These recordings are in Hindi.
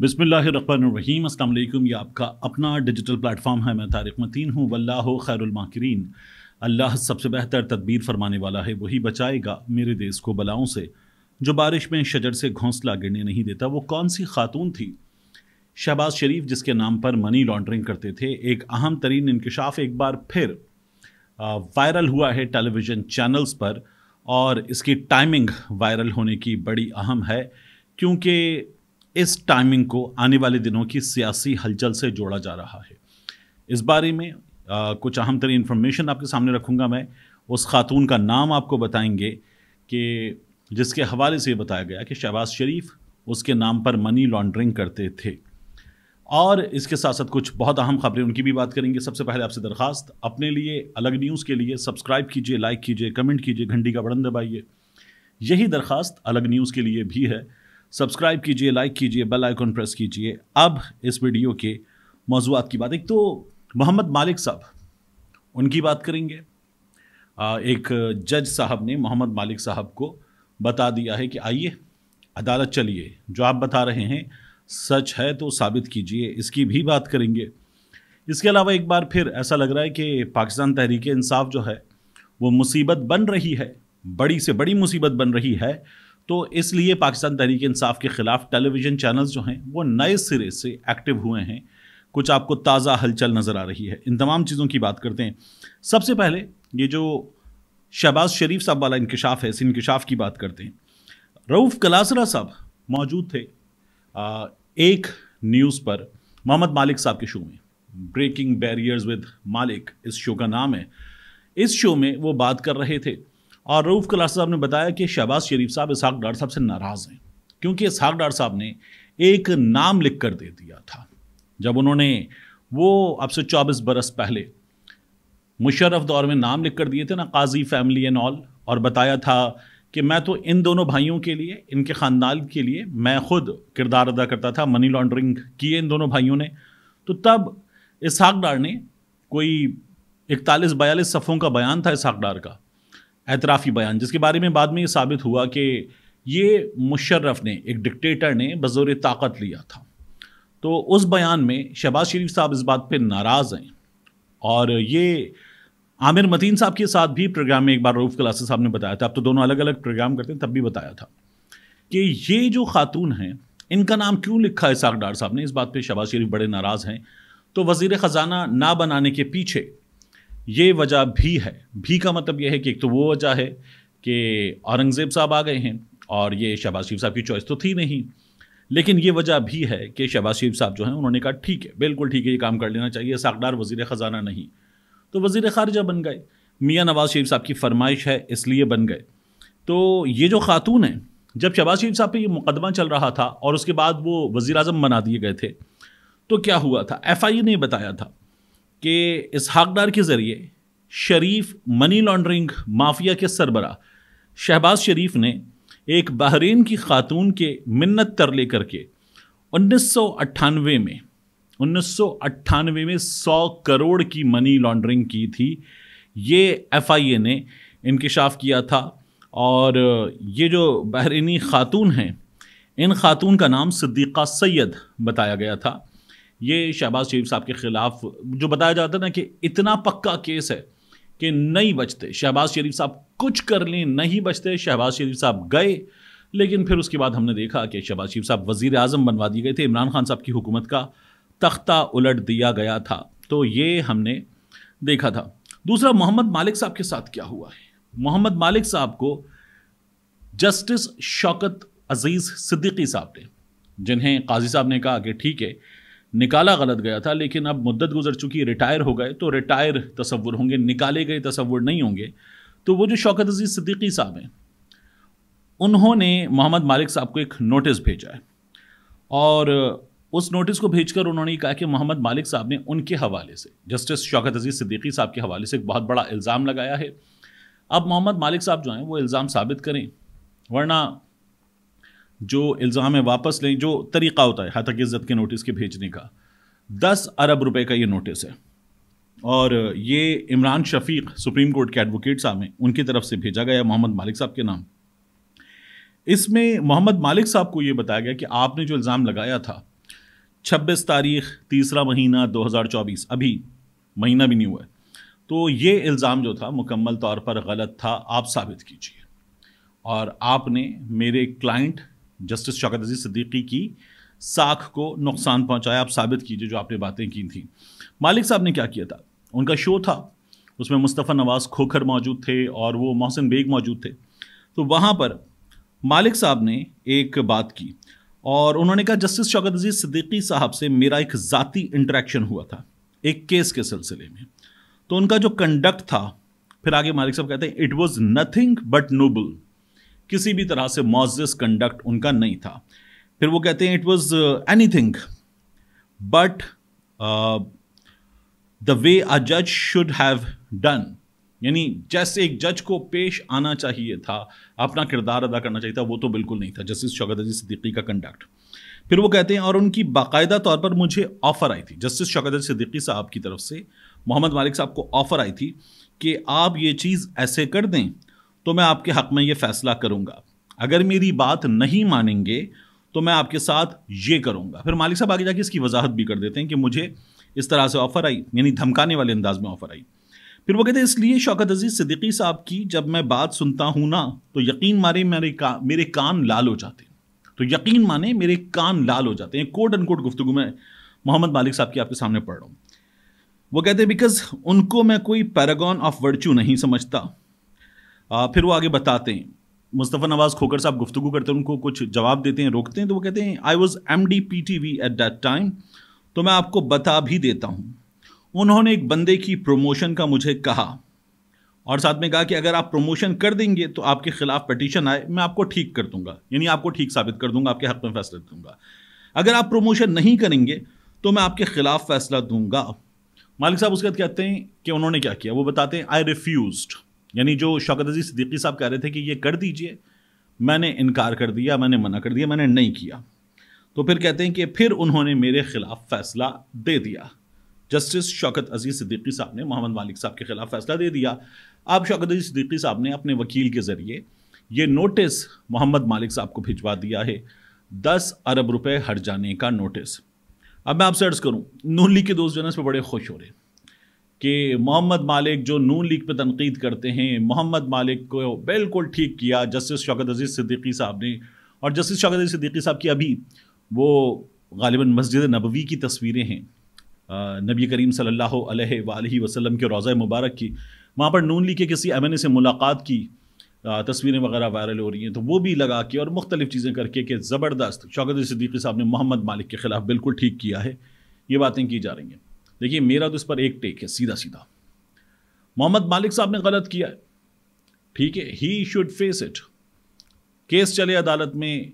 बिसमीम अल्लाम ये आपका अपना डिजिटल प्लेटफॉर्म है मैं तारिक मतीन हूँ वल्ला खैरमाकरीन अल्लाह सबसे बेहतर तदबीर फरमाने वाला है वही बचाएगा मेरे देश को बलाओं से जो बारिश में शजर से घोंसला गिरने नहीं देता वो कौन सी खातून थी शहबाज शरीफ जिसके नाम पर मनी लॉन्ड्रिंग करते थे एक अहम तरीन इंकशाफ एक बार फिर वायरल हुआ है टेलीविज़न चैनल्स पर और इसकी टाइमिंग वायरल होने की बड़ी अहम है क्योंकि इस टाइमिंग को आने वाले दिनों की सियासी हलचल से जोड़ा जा रहा है इस बारे में आ, कुछ अहम तरीन इन्फॉर्मेशन आपके सामने रखूँगा मैं उस खातून का नाम आपको बताएंगे कि जिसके हवाले से बताया गया कि शहबाज शरीफ उसके नाम पर मनी लॉन्ड्रिंग करते थे और इसके साथ साथ कुछ बहुत अहम खबरें उनकी भी बात करेंगे सबसे पहले आपसे दरख्वास्त अपने लिए अलग न्यूज़ के लिए सब्सक्राइब कीजिए लाइक कीजिए कमेंट कीजिए घंटी का बटन दबाइए यही दरख्वास्त अलग न्यूज़ के लिए भी है सब्सक्राइब कीजिए लाइक कीजिए बेल आइकॉन प्रेस कीजिए अब इस वीडियो के मौजूद की बात एक तो मोहम्मद मालिक साहब उनकी बात करेंगे एक जज साहब ने मोहम्मद मालिक साहब को बता दिया है कि आइए अदालत चलिए जो आप बता रहे हैं सच है तो साबित कीजिए इसकी भी बात करेंगे इसके अलावा एक बार फिर ऐसा लग रहा है कि पाकिस्तान तहरीक इंसाफ जो है वो मुसीबत बन रही है बड़ी से बड़ी मुसीबत बन रही है तो इसलिए पाकिस्तान तहरीक इंसाफ के ख़िलाफ़ टेलीविज़न चैनल्स जो हैं वो नए सिरे से एक्टिव हुए हैं कुछ आपको ताज़ा हलचल नज़र आ रही है इन तमाम चीज़ों की बात करते हैं सबसे पहले ये जो शहबाज शरीफ साहब वाला इंकशाफ है इस इंकशाफ की बात करते हैं रऊफ़ कलासरा साहब मौजूद थे आ, एक न्यूज़ पर मोहम्मद मालिक साहब के शो में ब्रेकिंग बैरियर्स विद मालिक इस शो का नाम है इस शो में वो बात कर रहे थे और रऊफ़ कलास साहब ने बताया कि शहबाज शरीफ साहब इसहाक डार साहब से नाराज़ हैं क्योंकि इसहाक डार साहब ने एक नाम लिख कर दे दिया था जब उन्होंने वो अब से चौबीस बरस पहले मुशरफ दौर में नाम लिख कर दिए थे ना काजी फैमिली एंड ऑल और बताया था कि मैं तो इन दोनों भाइयों के लिए इनके ख़ानदान के लिए मैं खुद किरदार अदा करता था मनी लॉन्ड्रिंग किए इन दोनों भाइयों ने तो तब इसहाक डार ने कोई इकतालीस बयालीस सफ़ों का बयान था इसहाक डार का एतराफ़ी बयान जिसके बारे में बाद में ये साबित हुआ कि ये मुशर्रफ ने एक डिक्टेटर ने बज़ोर ताकत लिया था तो उस बयान में शहबाज शरीफ साहब इस बात पर नाराज़ हैं और ये आमिर मतीन साहब के साथ भी प्रोग्राम में एक बार रूफ कलासी साहब ने बताया था अब तो दोनों अलग अलग प्रोग्राम करते हैं तब भी बताया था कि ये जो खातून हैं इनका नाम क्यों लिखा है डार साहब ने इस बात पर शबाज़ शरीफ बड़े नाराज़ हैं तो वज़ी ख़ज़ाना ना बनाने के पीछे ये वजह भी है भी का मतलब यह है कि एक तो वो वजह है कि औरंगज़ेब साहब आ गए हैं और ये शहबाज शरीफ साहब की चॉइस तो थी नहीं लेकिन ये वजह भी है कि शहबाज शरीफ साहब जो हैं उन्होंने कहा ठीक है बिल्कुल ठीक है ये काम कर लेना चाहिए साकदार वजीर ख़जाना नहीं तो वजीर ख़ारजा बन गए मियाँ नवाज़ शरीफ साहब की फरमाइश है इसलिए बन गए तो ये जो खातून हैं जब शहबाज शरीफ साहब पर ये मुकदमा चल रहा था और उसके बाद वो वज़ी अजम बना दिए गए थे तो क्या हुआ था एफ आई ने बताया था कि इस डार के ज़रिए शरीफ मनी लॉन्ड्रिंग माफिया के सरबरा शहबाज शरीफ ने एक बहरीन की खातून के मिन्नत तरले करके उन्नीस में उन्नीस में 100 करोड़ की मनी लॉन्ड्रिंग की थी ये एफआईए ने इंकशाफ किया था और ये जो बहरीनी खातून हैं इन खातून का नाम सिद्दीक़ा सैद बताया गया था ये शहबाज शरीफ साहब के ख़िलाफ़ जो बताया जाता ना कि इतना पक्का केस है कि नहीं बचते शहबाज शरीफ साहब कुछ कर लें नहीं बचते शहबाज शरीफ साहब गए लेकिन फिर उसके बाद हमने देखा कि शहबाज शरीफ साहब वज़ी अजम बनवा दिए गए थे इमरान खान साहब की हुकूमत का तख्ता उलट दिया गया था तो ये हमने देखा था दूसरा मोहम्मद मालिक साहब के साथ क्या हुआ है मोहम्मद मालिक साहब को जस्टिस शौकत अजीज़ सिद्दीकी साहब ने जिन्हें काजी साहब ने कहा कि ठीक है निकाला गलत गया था लेकिन अब मुद्दत गुजर चुकी रिटायर हो गए तो रिटायर तस्वुर होंगे निकाले गए तस्वुर नहीं होंगे तो वो जो शौकत अजीज़ सदीकी साहब हैं उन्होंने मोहम्मद मालिक साहब को एक नोटिस भेजा है और उस नोटिस को भेजकर उन्होंने कहा कि मोहम्मद मालिक साहब ने उनके हवाले से जस्टिस शौकत अजीज़ सिद्दीकी साहब के हवाले से एक बहुत बड़ा इल्ज़ाम लगाया है अब मोहम्मद मालिक साहब जो हैं वो इल्ज़ाम साबित करें वरना जो इल्ज़ाम है वापस लें जो तरीक़ा होता है हाथ इज़्ज़त के नोटिस के भेजने का दस अरब रुपए का ये नोटिस है और ये इमरान शफीक सुप्रीम कोर्ट के एडवोकेट साहब हैं उनकी तरफ से भेजा गया मोहम्मद मालिक साहब के नाम इसमें मोहम्मद मालिक साहब को ये बताया गया कि आपने जो इल्ज़ाम लगाया था 26 तारीख तीसरा महीना 2024 अभी महीना भी नहीं हुआ है तो ये इल्ज़ाम जो था मुकम्मल तौर पर गलत था आप साबित कीजिए और आपने मेरे क्लाइंट जस्टिस शौकत अजीज़ सिद्दीकी की साख को नुकसान पहुंचाया आप साबित कीजिए जो आपने बातें की थी मालिक साहब ने क्या किया था उनका शो था उसमें मुस्तफ़ा नवाज़ खोखर मौजूद थे और वो मोहसिन बेग मौजूद थे तो वहाँ पर मालिक साहब ने एक बात की और उन्होंने कहा जस्टिस शौकत अजीज़ सिद्दीकी साहब से मेरा एक ज़ाती इंटरेक्शन हुआ था एक केस के सिलसिले में तो उनका जो कंडक्ट था फिर आगे मालिक साहब कहते हैं it was nothing but noble किसी भी तरह से मोजिस कंडक्ट उनका नहीं था फिर वो कहते हैं it was anything but the way a जज शुड हैव डन यानी जैसे एक जज को पेश आना चाहिए था अपना किरदार अदा करना चाहिए था वो तो बिल्कुल नहीं था जस्टिस शौकत अजी सिद्दीकी का कंडक्ट फिर वो कहते हैं और उनकी बाकायदा तौर पर मुझे ऑफ़र आई थी जस्टिस शौकत अजी सिद्दीकी साहब की तरफ से मोहम्मद मालिक साहब को ऑफ़र आई थी कि आप ये चीज़ ऐसे कर दें तो मैं आपके हक़ में ये फ़ैसला करूंगा अगर मेरी बात नहीं मानेंगे तो मैं आपके साथ ये करूंगा फिर मालिक साहब आगे जाके इसकी वजाहत भी कर देते हैं कि मुझे इस तरह से ऑफ़र आई यानी धमकाने वाले अंदाज में ऑफ़र आई फिर वो कहते हैं इसलिए शौकत अजीज़ सिद्दीकी साहब की जब मैं बात सुनता हूँ ना तो यकीन मारे मेरे का मेरे कान लाल हो जाते हैं तो यकीन माने मेरे कान लाल हो जाते हैं कोट अनकोट गुफ्तु में मोहम्मद मालिक साहब की आपके सामने पढ़ रहा हूँ वो कहते हैं बिकॉज उनको मैं कोई पैरागॉन ऑफ वर्चू नहीं समझता आ, फिर वो आगे बताते हैं मुस्तफ़ा नवाज़ खोकर साहब गुफ्तु करते हैं उनको कुछ जवाब देते हैं रोकते हैं तो वो कहते हैं I was M D P T V at that time तो मैं आपको बता भी देता हूँ उन्होंने एक बंदे की प्रमोशन का मुझे कहा और साथ में कहा कि अगर आप प्रमोशन कर देंगे तो आपके खिलाफ पटिशन आए मैं आपको ठीक कर दूंगा यानी आपको ठीक साबित कर दूंगा आपके हक में फैसला दूंगा अगर आप प्रमोशन नहीं करेंगे तो मैं आपके खिलाफ फैसला दूंगा मालिक साहब उसके बाद कहते हैं कि उन्होंने क्या किया वो बताते हैं आई रिफ्यूज़ यानी जो शौकत अजीज सिद्दीकी साहब कह रहे थे कि ये कर दीजिए मैंने इनकार कर दिया मैंने मना कर दिया मैंने नहीं किया तो फिर कहते हैं कि फिर उन्होंने मेरे ख़िलाफ़ फ़ैसला दे दिया जस्टिस शौकत अजीज़ सिद्दीकी साहब ने मोहम्मद मालिक साहब के ख़िलाफ़ फ़ैसला दे दिया अब शौकत अजीज़ सिद्दीकी साहब ने अपने वकील के ज़रिए ये नोटिस मोहम्मद मालिक साहब को भिजवा दिया है दस अरब रुपये हट जाने का नोटिस अब मैं आपसे अर्ज़ करूँ नूली के दोस्त जो है इस पर बड़े खुश हो रहे हैं कि मोहम्मद मालिक जो नून लीग पर तनकीद करते हैं मोहम्मद मालिक को बिल्कुल ठीक किया जस्टिस शौकत अजीज़ सिद्दीकी साहब ने और जस्टिस शौकत अजीज़ सिद्दीकी साहब की अभी वो गालिबा मस्जिद नबवी की तस्वीरें हैं नबी करीम सल्ला अलैहि के रोज़ा मुबारक की वहाँ पर नून लीग के किसी एम से मुलाकात की तस्वीरें वगैरह वायरल हो रही हैं तो वो भी लगा के और मुख्तलिफ चीज़ें करके कि ज़बरदस्त शौकत सिद्दीकी साहब ने मोहम्मद मालिक के ख़िलाफ़ बिल्कुल ठीक किया है ये बातें की जा रही हैं देखिए मेरा तो इस पर एक टेक है सीधा सीधा मोहम्मद मालिक साहब ने गलत किया है ठीक है he should face it case चले अदालत में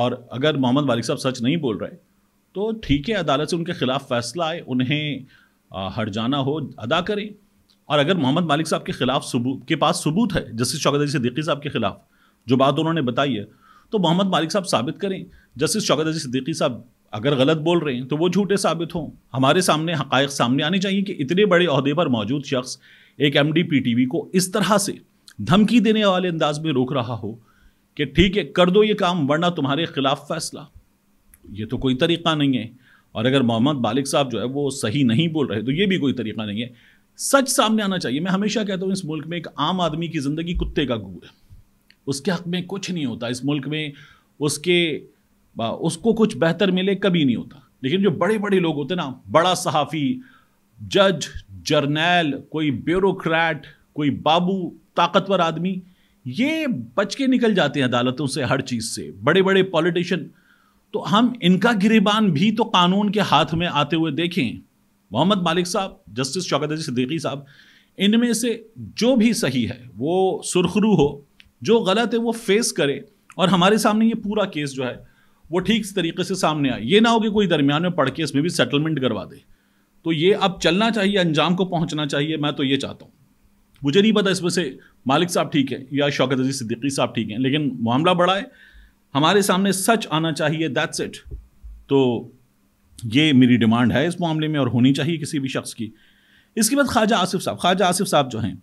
और अगर मोहम्मद मालिक साहब सच नहीं बोल रहे तो ठीक है अदालत से उनके खिलाफ फैसला आए उन्हें जाना हो अदा करें और अगर मोहम्मद मालिक साहब के खिलाफ सबूत के पास सबूत है जस्टिस शौकत सिद्दीकी साहब के खिलाफ जो बात उन्होंने बताई है तो मोहम्मद मालिक साहब साबित करें जस्टिस शौकत सिद्दीकी साहब अगर गलत बोल रहे हैं तो वो झूठे साबित हों हमारे सामने हक़ सामने आने चाहिए कि इतने बड़े अहदे पर मौजूद शख्स एक M D P T V को इस तरह से धमकी देने वाले अंदाज में रोक रहा हो कि ठीक है कर दो ये काम वरना तुम्हारे खिलाफ फैसला ये तो कोई तरीका नहीं है और अगर मोहम्मद बालिक साहब जो है वो सही नहीं बोल रहे तो ये भी कोई तरीका नहीं है सच सामने आना चाहिए मैं हमेशा कहता हूँ इस मुल्क में एक आम आदमी की ज़िंदगी कुत्ते का गू है उसके हक में कुछ नहीं होता इस मुल्क में उसके उसको कुछ बेहतर मिले कभी नहीं होता लेकिन जो बड़े बड़े लोग होते ना बड़ा सहाफ़ी जज जर्नैल कोई ब्यूरोक्रैट कोई बाबू ताकतवर आदमी ये बच के निकल जाते हैं अदालतों से हर चीज़ से बड़े बड़े पॉलिटिशियन तो हम इनका गिरेबान भी तो कानून के हाथ में आते हुए देखें मोहम्मद मालिक साहब जस्टिस शौकत सिद्दीकी साहब इनमें से जो भी सही है वो सुरखरू हो जो गलत है वो फेस करे और हमारे सामने ये पूरा केस जो है वो ठीक तरीके से सामने आए ये ना हो कि कोई दरमियान में पढ़ के इसमें भी सेटलमेंट करवा दे तो ये अब चलना चाहिए अंजाम को पहुंचना चाहिए मैं तो ये चाहता हूँ मुझे नहीं पता इसमें से मालिक साहब ठीक है या शौकत अजी सिद्दीकी साहब ठीक हैं लेकिन मामला बड़ा है हमारे सामने सच आना चाहिए दैट्स इट तो ये मेरी डिमांड है इस मामले में और होनी चाहिए किसी भी शख्स की इसके बाद ख्वाजा आसिफ साहब ख्वाजा आसिफ साहब जो हैं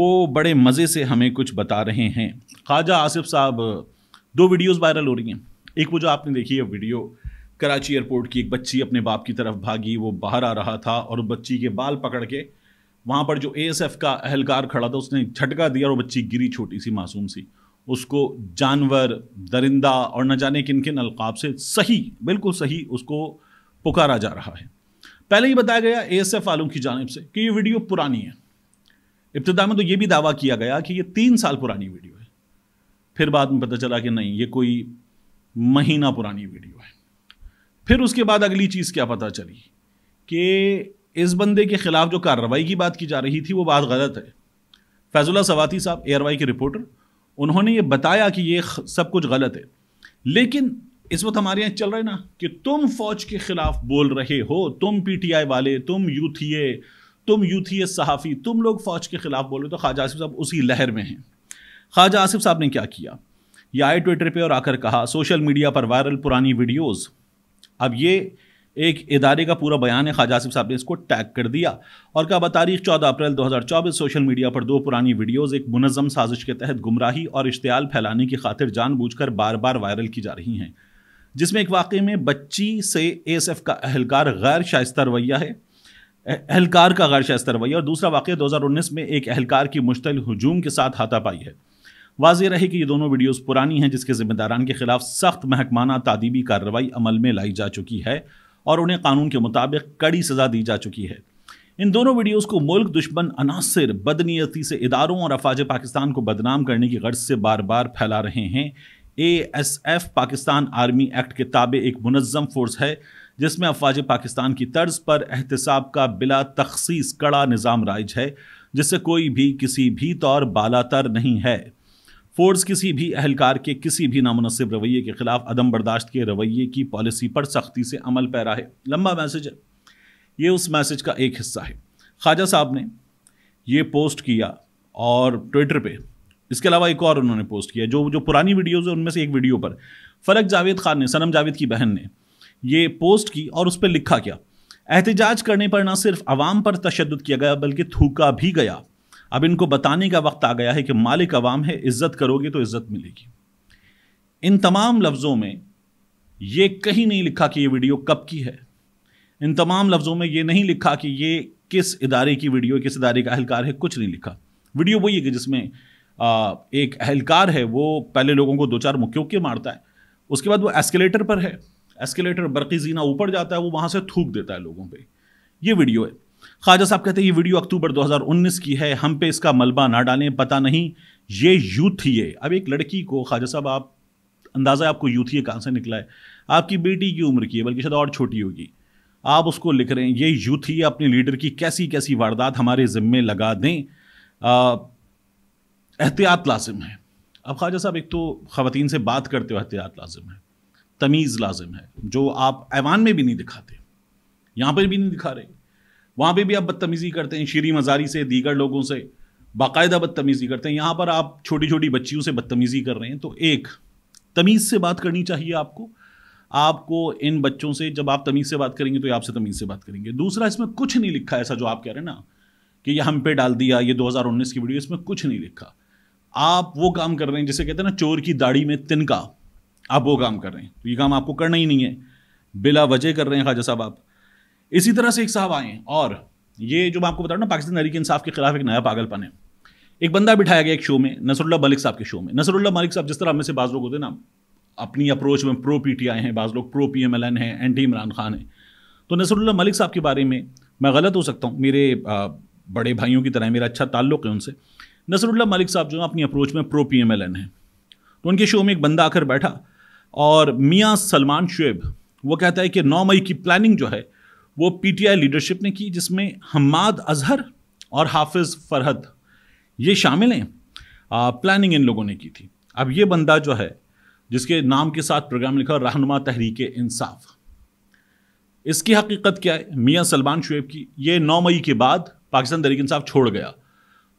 वो बड़े मज़े से हमें कुछ बता रहे हैं ख्वाजा आसिफ साहब दो वीडियोज़ वायरल हो रही हैं एक वो जो आपने देखी है वीडियो कराची एयरपोर्ट की एक बच्ची अपने बाप की तरफ भागी वो बाहर आ रहा था और बच्ची के बाल पकड़ के वहाँ पर जो ए का अहलकार खड़ा था उसने झटका दिया और बच्ची गिरी छोटी सी मासूम सी उसको जानवर दरिंदा और न जाने किन किन अलकाब से सही बिल्कुल सही उसको पुकारा जा रहा है पहले ही बताया गया एएसएफ वालों की जानब से कि ये वीडियो पुरानी है इब्तदा में तो ये भी दावा किया गया कि ये तीन साल पुरानी वीडियो है फिर बाद में पता चला कि नहीं ये कोई महीना पुरानी वीडियो है फिर उसके बाद अगली चीज़ क्या पता चली कि इस बंदे के ख़िलाफ़ जो कार्रवाई की बात की जा रही थी वो बात गलत है फैजुल्ला सवाती साहब ए के रिपोर्टर उन्होंने ये बताया कि ये सब कुछ गलत है लेकिन इस वक्त हमारे यहाँ चल रहा है ना कि तुम फौज के ख़िलाफ़ बोल रहे हो तुम पीटीआई वाले तुम यूथीए तुम यूथीए सहाफ़ी तुम लोग फौज के ख़िलाफ़ बोल रहे हो तो ख्वाजा आसिफ साहब उसी लहर में हैं ख्वाजा आसिफ साहब ने क्या किया या आए ट्विटर पे और आकर कहा सोशल मीडिया पर वायरल पुरानी वीडियोस अब ये एक इदारे का पूरा बयान है ख्वाजा आसिफ साहब ने इसको टैग कर दिया और कहा तारीख चौदह अप्रैल 2024 सोशल मीडिया पर दो पुरानी वीडियोस एक मुनज़म साजिश के तहत गुमराही और इश्तियाल फैलाने की खातिर जानबूझकर बार बार वायरल की जा रही हैं जिसमें एक वाक़े में बच्ची से एफ़ का अहलकार गैर शाइस्तर रवैया है अहलकार का गैर शाइस्तर रवैया और दूसरा वाक़ उन्नीस में एक अहलकार की मुश्तल हजूम के साथ हाथापाई है वाज रहे कि ये दोनों वीडियोस पुरानी हैं जिसके जिम्मेदारान के खिलाफ सख्त महकमाना तादीबी कार्रवाई अमल में लाई जा चुकी है और उन्हें कानून के मुताबिक कड़ी सज़ा दी जा चुकी है इन दोनों वीडियोस को मुल्क दुश्मन अनासर बदनीयती से इदारों और अफाज पाकिस्तान को बदनाम करने की गर्ज से बार बार फैला रहे हैं A S F Pakistan army act के ताबे एक मुनज़म फोर्स है जिसमें अफवाज पाकिस्तान की तर्ज पर एहतसाब का बिला तखसीस कड़ा निज़ाम राइज है जिससे कोई भी किसी भी तौर तर नहीं है फोर्स किसी भी अहलकार के किसी भी नामनसिब रवैये के खिलाफ अदम बर्दाश्त के रवैये की पॉलिसी पर सख्ती से अमल पैरा है लंबा मैसेज है ये उस मैसेज का एक हिस्सा है ख्वाजा साहब ने ये पोस्ट किया और ट्विटर पे इसके अलावा एक और उन्होंने पोस्ट किया जो जो पुरानी वीडियोज़ है उनमें से एक वीडियो पर फ़लक जावेद खान ने सनम जावेद की बहन ने ये पोस्ट की और उस पर लिखा क्या एहतजाज करने पर ना सिर्फ आवाम पर तशद किया गया बल्कि थूका भी गया अब इनको बताने का वक्त आ गया है कि मालिक अवाम है इज्जत करोगे तो इज्जत मिलेगी इन तमाम लफ्ज़ों में ये कहीं नहीं लिखा कि ये वीडियो कब की है इन तमाम लफ्ज़ों में ये नहीं लिखा कि ये किस इदारे की वीडियो किस इदारे का अहलकार है कुछ नहीं लिखा वीडियो वही है कि जिसमें आ, एक अहलकार है वो पहले लोगों को दो चार मुक्यों के मारता है उसके बाद वो एस्केलेटर पर है एस्केलेटर बरकी जीना ऊपर जाता है वो वहाँ से थूक देता है लोगों पर ये वीडियो है ख्वाजा साहब कहते हैं ये वीडियो अक्टूबर 2019 की है हम पे इसका मलबा ना डालें पता नहीं ये यूथ ही है अब एक लड़की को ख्वाजा साहब आप अंदाज़ा आपको यूथ ही कहाँ से निकला है आपकी बेटी की उम्र की है बल्कि शायद और छोटी होगी आप उसको लिख रहे हैं ये यूथ ही अपने लीडर की कैसी कैसी वारदात हमारे ज़िम्मे लगा दें एहतियात लाजिम है अब ख्वाजा साहब एक तो ख़वान से बात करते हो एहतियात लाजिम है तमीज़ लाजिम है जो आप ऐवान में भी नहीं दिखाते यहाँ पर भी नहीं दिखा रहे वहाँ पे भी आप बदतमीज़ी करते हैं शीरी मजारी से दीगर लोगों से बाकायदा बदतमीज़ी करते हैं यहाँ पर आप छोटी छोटी बच्चियों से बदतमीज़ी कर रहे हैं तो एक तमीज़ से बात करनी चाहिए आपको आपको इन बच्चों से जब आप तमीज़ से बात करेंगे तो ये आपसे तमीज़ से बात करेंगे दूसरा इसमें कुछ नहीं लिखा ऐसा जो आप कह रहे हैं ना कि ये हम पे डाल दिया ये 2019 की वीडियो इसमें कुछ नहीं लिखा आप वो काम कर रहे हैं जिसे कहते हैं ना चोर की दाढ़ी में तिनका आप वो काम कर रहे हैं तो ये काम आपको करना ही नहीं है बिला वजह कर रहे हैं ख्वाजा साहब आप इसी तरह से एक साहब आए और ये जो मैं आपको बता रहा हूँ ना पाकिस्तान तहरीक इंसाफ के खिलाफ एक नया पागलपन है एक बंदा बिठाया गया एक शो में नसरुल्ला मलिक साहब के शो में नसरुल्ला मलिक साहब जिस तरह हमें से बाज़ लोग होते ना अपनी अप्रोच में प्रो पी टी आई हैं बाज़ लोग pro P M L N हैं एंटी इमरान खान हैं तो नसरुल्ला मलिक साहब के बारे में मैं गलत हो सकता हूँ मेरे बड़े भाइयों की तरह मेरा अच्छा ताल्लुक़ है उनसे नसरुल्ला मलिक साहब जो है अपनी अप्रोच में pro P M L N है तो उनके शो में एक बंदा आकर बैठा और मियाँ सलमान शुएब वो कहता है कि नौ मई की प्लानिंग जो है वो पीटीआई लीडरशिप ने की जिसमें हमाद अजहर और हाफिज़ फरहद ये शामिल हैं प्लानिंग इन लोगों ने की थी अब ये बंदा जो है जिसके नाम के साथ प्रोग्राम लिखा रहनुमा तहरीक इंसाफ इसकी हकीकत क्या है मियाँ सलमान शुएब की ये नौ मई के बाद पाकिस्तान तहरीक इंसाफ छोड़ गया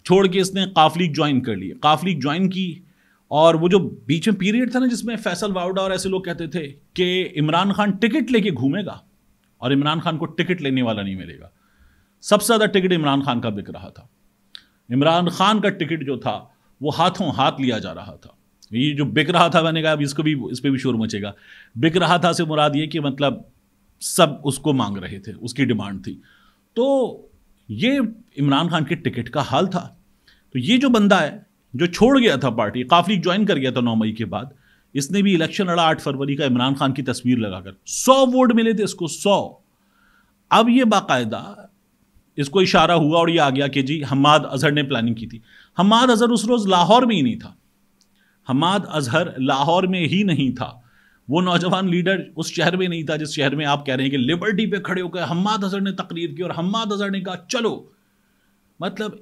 छोड़ के इसने काफ लीग ज्वाइन कर ली काफ लीग ज्वाइन की और वो जो बीच में पीरियड था ना जिसमें फैसल वावडा और ऐसे लोग कहते थे कि इमरान खान टिकट लेके घूमेगा और इमरान खान को टिकट लेने वाला नहीं मिलेगा सबसे ज़्यादा टिकट इमरान खान का बिक रहा था इमरान खान का टिकट जो था वो हाथों हाथ लिया जा रहा था ये जो बिक रहा था मैंने कहा अब इसको भी इस पर भी शोर मचेगा बिक रहा था से मुराद ये कि मतलब सब उसको मांग रहे थे उसकी डिमांड थी तो ये इमरान खान के टिकट का हाल था तो ये जो बंदा है जो छोड़ गया था पार्टी काफली ज्वाइन कर गया था नौ मई के बाद इसने भी इलेक्शन लड़ा आठ फरवरी का इमरान खान की तस्वीर लगाकर सौ वोट मिले थे इसको सौ अब ये बाकायदा इसको इशारा हुआ और ये आ गया कि जी हमाद अजहर ने प्लानिंग की थी हमाद अजहर उस रोज़ लाहौर में ही नहीं था हमाद अजहर लाहौर में ही नहीं था वो नौजवान लीडर उस शहर में नहीं था जिस शहर में आप कह रहे हैं कि लिबर्टी पे खड़े होकर हमाद अजहर ने तकरीर की और हमाद अजहर ने कहा चलो मतलब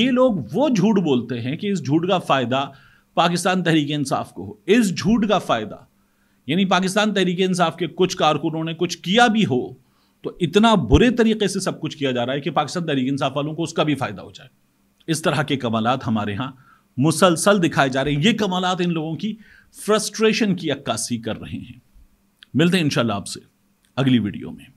ये लोग वो झूठ बोलते हैं कि इस झूठ का फ़ायदा पाकिस्तान तहरीक इंसाफ को हो इस झूठ का फ़ायदा यानी पाकिस्तान तहरीक इंसाफ के कुछ कारकुनों ने कुछ किया भी हो तो इतना बुरे तरीके से सब कुछ किया जा रहा है कि पाकिस्तान तहरीक इंसाफ वालों को उसका भी फ़ायदा हो जाए इस तरह के कमालत हमारे यहाँ मुसलसल दिखाए जा रहे हैं ये कमालत इन लोगों की फ्रस्ट्रेशन की अक्कासी कर रहे हैं मिलते हैं इन आपसे अगली वीडियो में